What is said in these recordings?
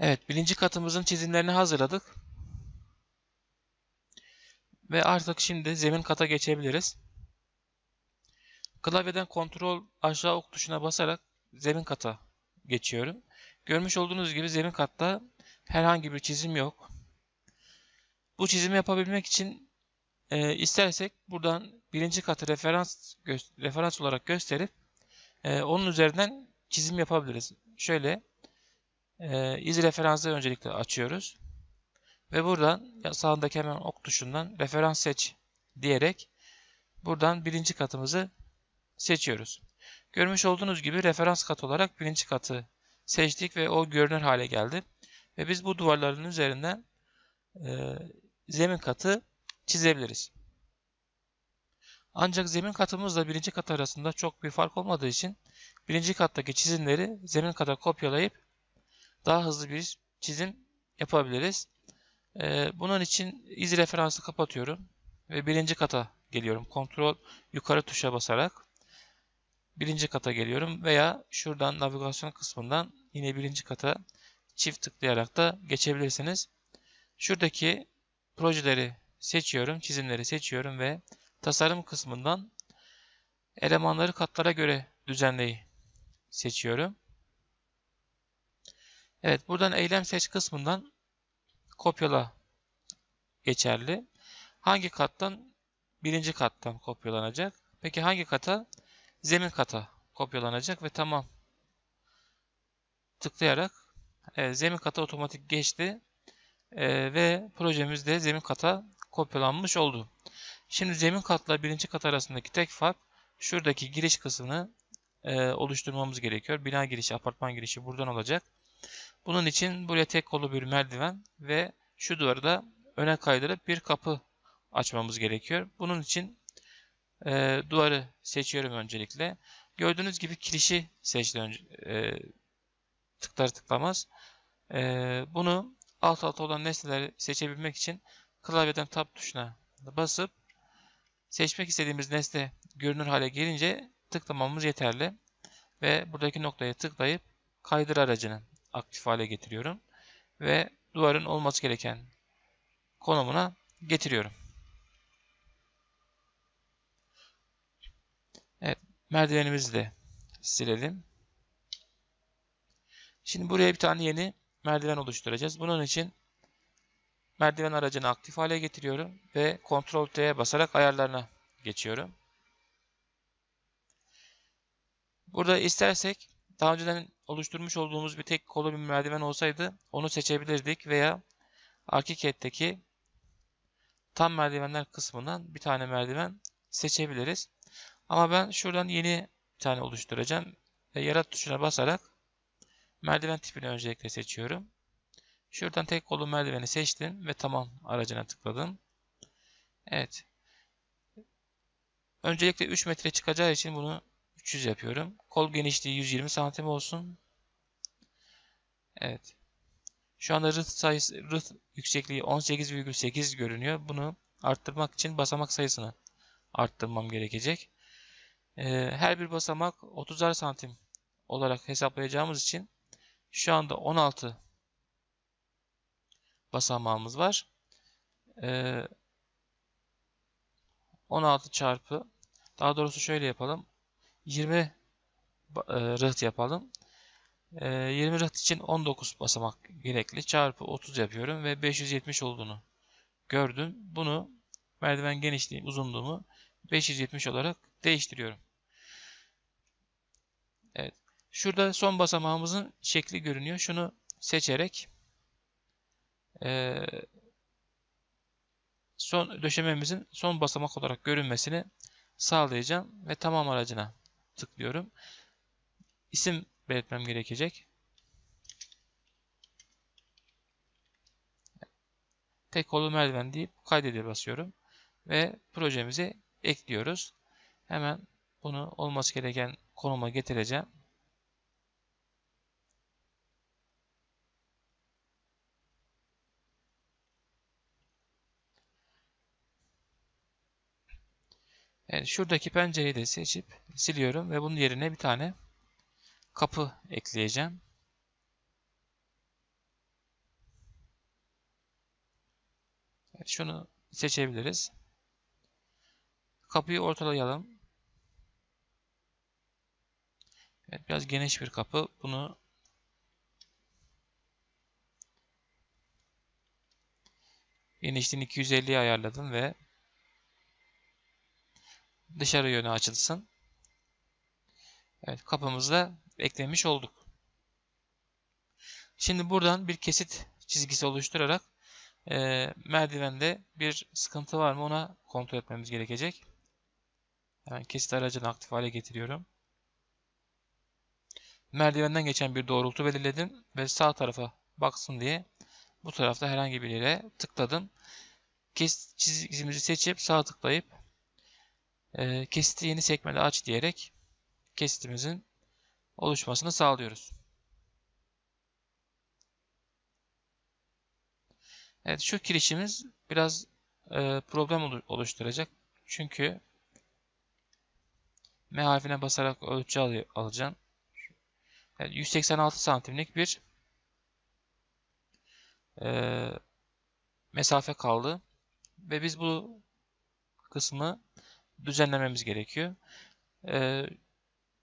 Evet birinci katımızın çizimlerini hazırladık. Ve artık şimdi zemin kata geçebiliriz. Klavyeden kontrol aşağı ok tuşuna basarak zemin kata geçiyorum. Görmüş olduğunuz gibi zemin katta herhangi bir çizim yok. Bu çizimi yapabilmek için e, istersek buradan birinci katı referans referans olarak gösterip e, onun üzerinden çizim yapabiliriz. Şöyle e, iz referansları öncelikle açıyoruz. Ve buradan sağındaki hemen ok tuşundan referans seç diyerek buradan birinci katımızı seçiyoruz. Görmüş olduğunuz gibi referans kat olarak birinci katı seçtik ve o görünür hale geldi. Ve biz bu duvarların üzerinden e, zemin katı çizebiliriz. Ancak zemin katımızla birinci kat arasında çok bir fark olmadığı için birinci kattaki çizimleri zemin kata kopyalayıp daha hızlı bir çizim yapabiliriz. Ee, bunun için iz referansı kapatıyorum ve birinci kata geliyorum. Kontrol yukarı tuşa basarak birinci kata geliyorum veya şuradan navigasyon kısmından yine birinci kata çift tıklayarak da geçebilirsiniz. Şuradaki projeleri seçiyorum, çizimleri seçiyorum ve tasarım kısmından elemanları katlara göre düzenleyi seçiyorum. Evet buradan eylem seç kısmından kopyala geçerli. Hangi kattan? Birinci kattan kopyalanacak. Peki hangi kata? Zemin kata kopyalanacak ve tamam tıklayarak evet, zemin kata otomatik geçti e, ve projemiz de zemin kata kopyalanmış oldu. Şimdi zemin katla birinci kat arasındaki tek fark şuradaki giriş kısmını e, oluşturmamız gerekiyor. Bina girişi, apartman girişi buradan olacak. Bunun için buraya tek kolu bir merdiven ve şu duvarı da öne kaydırıp bir kapı açmamız gerekiyor. Bunun için e, duvarı seçiyorum öncelikle. Gördüğünüz gibi kirişi seçti önce, e, tıklar tıklamaz. E, bunu alt alta olan nesneleri seçebilmek için klavyeden tab tuşuna basıp seçmek istediğimiz nesne görünür hale gelince tıklamamız yeterli. Ve buradaki noktaya tıklayıp kaydır aracının aktif hale getiriyorum. Ve duvarın olması gereken konumuna getiriyorum. Evet, merdivenimizi de silelim. Şimdi buraya bir tane yeni merdiven oluşturacağız. Bunun için merdiven aracını aktif hale getiriyorum ve kontrol T'ye basarak ayarlarına geçiyorum. Burada istersek daha önceden oluşturmuş olduğumuz bir tek kolu bir merdiven olsaydı onu seçebilirdik veya ArchiCAD'deki tam merdivenler kısmından bir tane merdiven seçebiliriz. Ama ben şuradan yeni bir tane oluşturacağım ve yarat tuşuna basarak merdiven tipini öncelikle seçiyorum. Şuradan tek kolu merdiveni seçtim ve tamam aracına tıkladım. Evet. Öncelikle 3 metre çıkacağı için bunu 300 yapıyorum. Kol genişliği 120 santim olsun. Evet. Şu anda rıht, sayısı, rıht yüksekliği 18,8 görünüyor. Bunu arttırmak için basamak sayısını arttırmam gerekecek. Ee, her bir basamak 30'ar santim olarak hesaplayacağımız için şu anda 16 basamağımız var. Ee, 16 çarpı daha doğrusu şöyle yapalım. 20 e, rıht yapalım. 20 e, rıht için 19 basamak gerekli. Çarpı 30 yapıyorum ve 570 olduğunu gördüm. Bunu merdiven genişliği, uzunluğumu 570 olarak değiştiriyorum. Evet. Şurada son basamağımızın şekli görünüyor. Şunu seçerek e, son döşememizin son basamak olarak görünmesini sağlayacağım ve tamam aracına tıklıyorum. İsim belirtmem gerekecek. Tek kolu merdiven deyip kaydede basıyorum. Ve projemizi ekliyoruz. Hemen bunu olması gereken konuma getireceğim. Evet, şuradaki pencereyi de seçip siliyorum ve bunun yerine bir tane kapı ekleyeceğim. Evet, şunu seçebiliriz. Kapıyı ortalayalım. Evet, biraz geniş bir kapı. Bunu genişliğini 250'ye ayarladım ve dışarı yönü açılsın. Evet kapımızı da eklemiş olduk. Şimdi buradan bir kesit çizgisi oluşturarak e, merdivende bir sıkıntı var mı ona kontrol etmemiz gerekecek. Hemen kesit aracını aktif hale getiriyorum. Merdivenden geçen bir doğrultu belirledim ve sağ tarafa baksın diye bu tarafta herhangi bir yere tıkladım. Kesit çizgimizi seçip sağ tıklayıp e, kesiti yeni sekmede aç diyerek kesitimizin oluşmasını sağlıyoruz. Evet şu kirişimiz biraz e, problem oluşturacak. Çünkü M harfine basarak ölçü al alacaksın. Yani 186 santimlik bir e, mesafe kaldı. Ve biz bu kısmı düzenlememiz gerekiyor. Ee,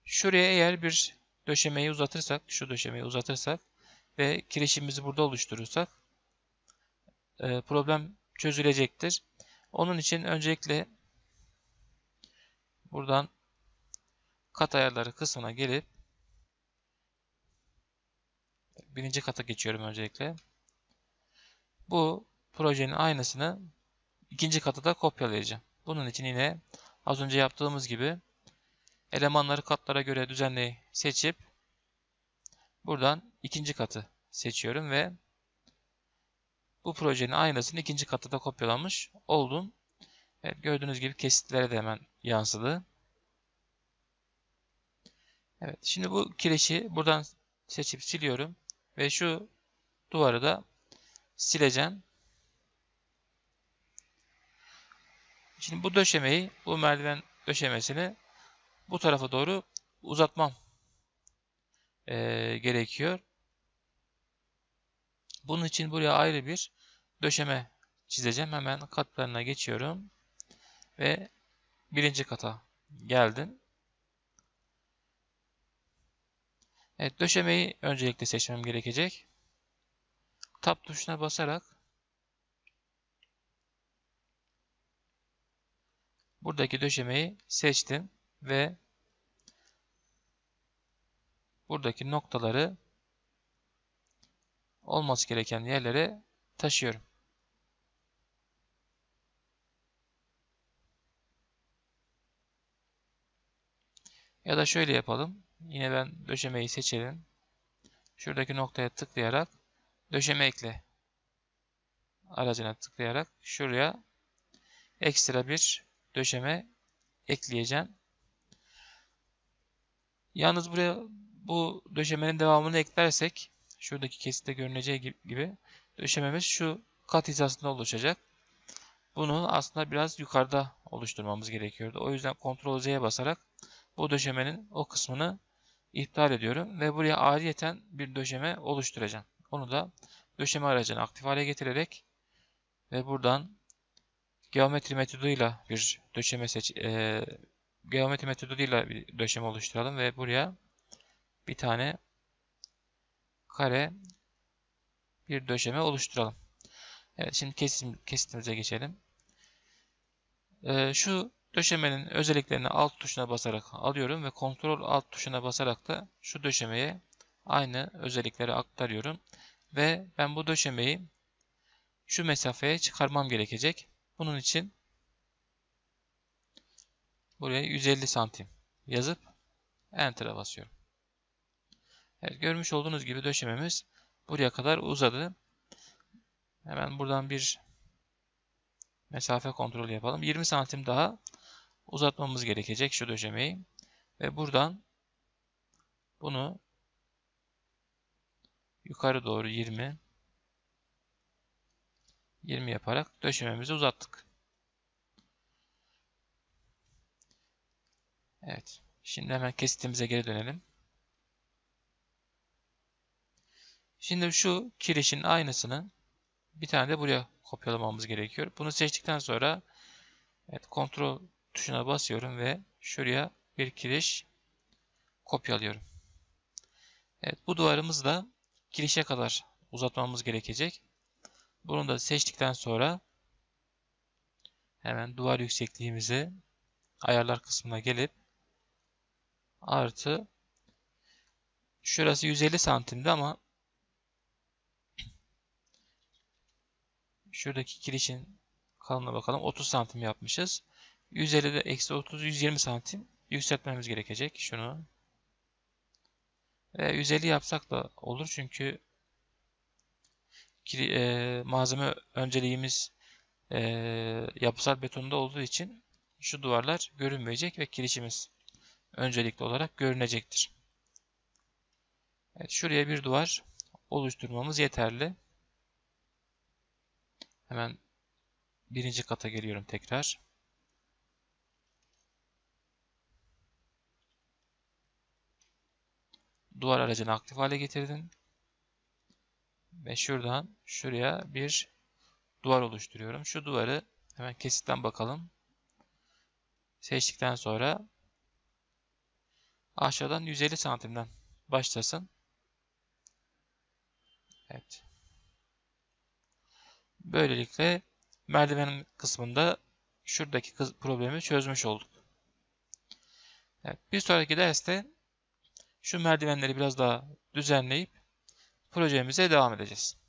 şuraya eğer bir döşemeyi uzatırsak, şu döşemeyi uzatırsak ve kirişimizi burada oluşturursak e, problem çözülecektir. Onun için öncelikle buradan kat ayarları kısmına gelip birinci kata geçiyorum öncelikle. Bu projenin aynısını ikinci kata da kopyalayacağım. Bunun için yine Az önce yaptığımız gibi elemanları katlara göre düzenleyi seçip buradan ikinci katı seçiyorum ve bu projenin aynısını ikinci katta da kopyalanmış oldum. Evet, gördüğünüz gibi kesitlere de hemen yansıdı. Evet, şimdi bu kireçi buradan seçip siliyorum ve şu duvarı da sileceğim. Şimdi bu döşemeyi, bu merdiven döşemesini bu tarafa doğru uzatmam e, gerekiyor. Bunun için buraya ayrı bir döşeme çizeceğim. Hemen katlarına geçiyorum. Ve birinci kata geldim. Evet, döşemeyi öncelikle seçmem gerekecek. Tab tuşuna basarak Buradaki döşemeyi seçtim ve buradaki noktaları olması gereken yerlere taşıyorum. Ya da şöyle yapalım. Yine ben döşemeyi seçelim. Şuradaki noktaya tıklayarak döşeme ekle aracına tıklayarak şuraya ekstra bir döşeme ekleyeceğim. Yalnız buraya bu döşemenin devamını eklersek şuradaki kesitte görüneceği gibi döşememiz şu kat hizasında oluşacak. Bunu aslında biraz yukarıda oluşturmamız gerekiyordu. O yüzden Ctrl Z'ye basarak bu döşemenin o kısmını iptal ediyorum ve buraya ayrıyeten bir döşeme oluşturacağım. Onu da döşeme aracını aktif hale getirerek ve buradan geometri metoduyla bir döşeme seç e, geometri metoduyla bir döşeme oluşturalım ve buraya bir tane kare bir döşeme oluşturalım. Evet şimdi kesim kesitimize geçelim. E, şu döşemenin özelliklerini alt tuşuna basarak alıyorum ve kontrol alt tuşuna basarak da şu döşemeye aynı özellikleri aktarıyorum ve ben bu döşemeyi şu mesafeye çıkarmam gerekecek. Bunun için buraya 150 santim yazıp Enter'a basıyorum. Evet, görmüş olduğunuz gibi döşememiz buraya kadar uzadı. Hemen buradan bir mesafe kontrolü yapalım. 20 santim daha uzatmamız gerekecek şu döşemeyi. Ve buradan bunu yukarı doğru 20 20 yaparak döşememizi uzattık. Evet. Şimdi hemen kesitimize geri dönelim. Şimdi şu kirişin aynısını bir tane de buraya kopyalamamız gerekiyor. Bunu seçtikten sonra evet, kontrol tuşuna basıyorum ve şuraya bir kiriş kopyalıyorum. Evet bu duvarımız da kirişe kadar uzatmamız gerekecek. Bunu da seçtikten sonra hemen duvar yüksekliğimizi ayarlar kısmına gelip artı şurası 150 santimdi ama şuradaki kirişin kalınlığı bakalım 30 santim yapmışız. 150'de eksi 30 120 santim yükseltmemiz gerekecek şunu. Ve 150 yapsak da olur çünkü e, malzeme önceliğimiz e, yapısal betonda olduğu için şu duvarlar görünmeyecek ve kirişimiz öncelikli olarak görünecektir. Evet, şuraya bir duvar oluşturmamız yeterli. Hemen birinci kata geliyorum tekrar. Duvar aracını aktif hale getirdim ve şuradan şuraya bir duvar oluşturuyorum. Şu duvarı hemen kesitten bakalım. Seçtikten sonra aşağıdan 150 santimden başlasın. Evet. Böylelikle merdiven kısmında şuradaki problemi çözmüş olduk. Evet, bir sonraki derste şu merdivenleri biraz daha düzenleyip projemize devam edeceğiz.